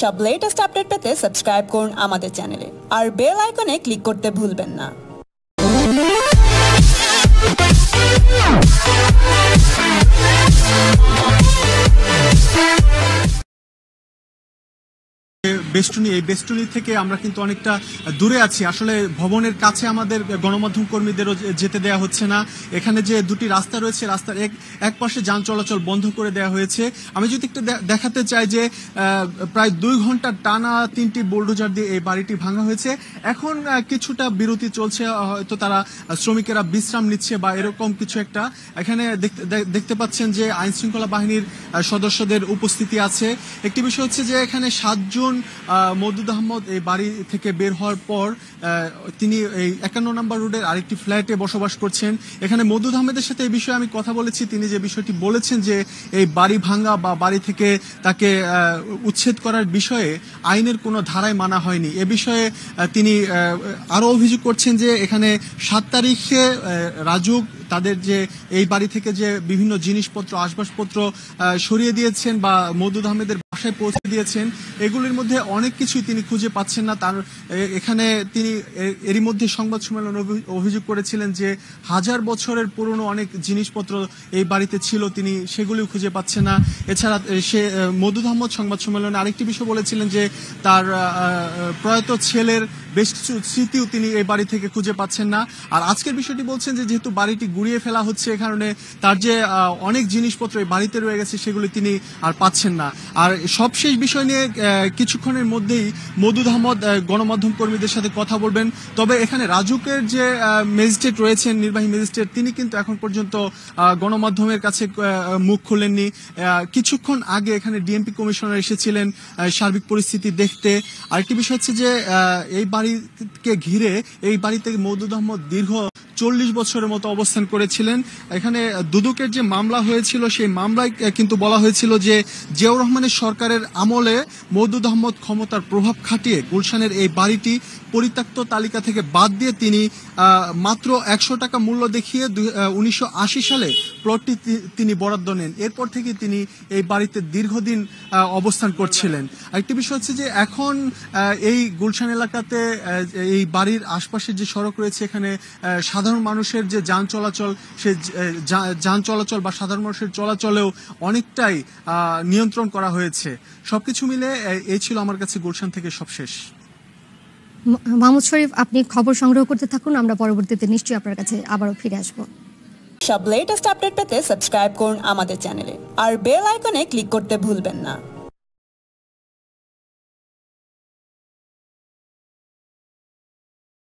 সব latest update পেতে subscribe করুন আমাদের চ্যানেলে আর বেল আইকনে ক্লিক করতে ভুলবেন না We'll be right back. বেষ্টনী এই বেষ্টনী থেকে আমরা কিন্তু অনেকটা দূরে আছি আসলে ভবনের কাছে আমাদের গণমাধ্যম কর্মীদেরও যেতে দেওয়া হচ্ছে না এখানে যে দুটি রাস্তা রয়েছে রাস্তার এক এক পাশে যান চলাচল বন্ধ করে দেওয়া হয়েছে আমি যদি একটু দেখাতে চাই যে প্রায় দুই ঘন্টা টানা তিনটি বোল্ডোজার দিয়ে এই বাড়িটি ভাঙা হয়েছে এখন কিছুটা বিরতি চলছে হয়তো তারা শ্রমিকেরা বিশ্রাম নিচ্ছে বা এরকম কিছু একটা এখানে দেখতে পাচ্ছেন যে আইন শৃঙ্খলা বাহিনীর সদস্যদের উপস্থিতি আছে একটি বিষয় হচ্ছে যে এখানে সাতজন মদুদ আহমদ এই বাড়ি থেকে বের হওয়ার পর তিনি এই একান্ন নম্বর রোডের আরেকটি ফ্ল্যাটে বসবাস করছেন এখানে মদুদ আহমেদের সাথে এই বিষয়ে আমি কথা বলেছি তিনি যে বিষয়টি বলেছেন যে এই বাড়ি ভাঙা বা বাড়ি থেকে তাকে উচ্ছেদ করার বিষয়ে আইনের কোনো ধারায় মানা হয়নি এ বিষয়ে তিনি আরও অভিযোগ করছেন যে এখানে সাত তারিখে রাজুক তাদের যে এই বাড়ি থেকে যে বিভিন্ন জিনিসপত্র আসবাসপত্র সরিয়ে দিয়েছেন বা মদুদ আহমেদের বাসায় পৌঁছে দিয়েছেন এগুলির মধ্যে অনেক কিছুই তিনি খুঁজে পাচ্ছেন না তার এখানে তিনি এরই মধ্যে সংবাদ সম্মেলন অভিযোগ করেছিলেন যে হাজার বছরের পুরনো অনেক জিনিসপত্র এই বাড়িতে ছিল তিনি সেগুলিও খুঁজে পাচ্ছেন না এছাড়া সে মদুদ আহমদ সংবাদ সম্মেলনে আরেকটি বিষয় বলেছিলেন যে তার প্রয়াত ছেলের বেশ কিছু স্মৃতিও তিনি এই বাড়ি থেকে খুঁজে পাচ্ছেন না আর আজকের বিষয়টি বলছেন যে যেহেতু বাড়িটি গুড়িয়ে ফেলা হচ্ছে এ কারণে তার যে অনেক জিনিসপত্র এই বাড়িতে রয়ে গেছে সেগুলি তিনি আর পাচ্ছেন না আর সবশেষ বিষয় নিয়ে কিছুক্ষণের মধ্যেই মদুদ আহমদ গণমাধ্যম কর্মীদের সাথে কথা বলবেন তবে এখানে রাজুকের যে ম্যাজিস্ট্রেট রয়েছেন নির্বাহী ম্যাজিস্ট্রেট তিনি কিন্তু এখন পর্যন্ত গণমাধ্যমের কাছে মুখ খোলেননি কিছুক্ষণ আগে এখানে ডিএমপি কমিশনার এসেছিলেন সার্বিক পরিস্থিতি দেখতে আরেকটি বিষয় হচ্ছে যে এই বাড়ি বাড়িকে ঘিরে এই বাড়িতে মৌদুদ আহমদ দীর্ঘ চল্লিশ বছরের মতো অবস্থান করেছিলেন এখানে দুদুকের যে মামলা হয়েছিল সেই মামলায় কিন্তু বলা হয়েছিল যে জিয়াউর রহমানের সরকারের আমলে মৌদুদ আহমদ ক্ষমতার প্রভাব খাটিয়ে গুলশানের এই বাড়িটি পরিত্যক্ত তালিকা থেকে বাদ দিয়ে তিনি মাত্র একশো টাকা মূল্য দেখিয়ে উনিশশো সালে প্লটটি তিনি বরাদ্দ নেন এরপর থেকে তিনি এই বাড়িতে দীর্ঘদিন অবস্থান করছিলেন একটি বিষয় হচ্ছে যে এখন এই গুলশান এলাকাতে এই বাড়ির আশপাশের যে সড়ক রয়েছে এখানে সাধারণ সাধারণ মানুষের যে যান চলাচল সে যান চলাচল বা সাধারণ মানুষের চলাচলেও অনেকটাই নিয়ন্ত্রণ করা হয়েছে সবকিছু মিলে এই ছিল আমার কাছে গুলশান থেকে সব শেষ মাহমুদ শরীফ আপনি খবর সংগ্রহ করতে থাকুন আমরা পরবর্তীতে নিশ্চয়ই আপনার কাছে আবারও ফিরে আসবো সব লেটেস্ট আপডেট পেতে সাবস্ক্রাইব করুন আমাদের চ্যানেলে আর বেল আইকনে ক্লিক করতে ভুলবেন না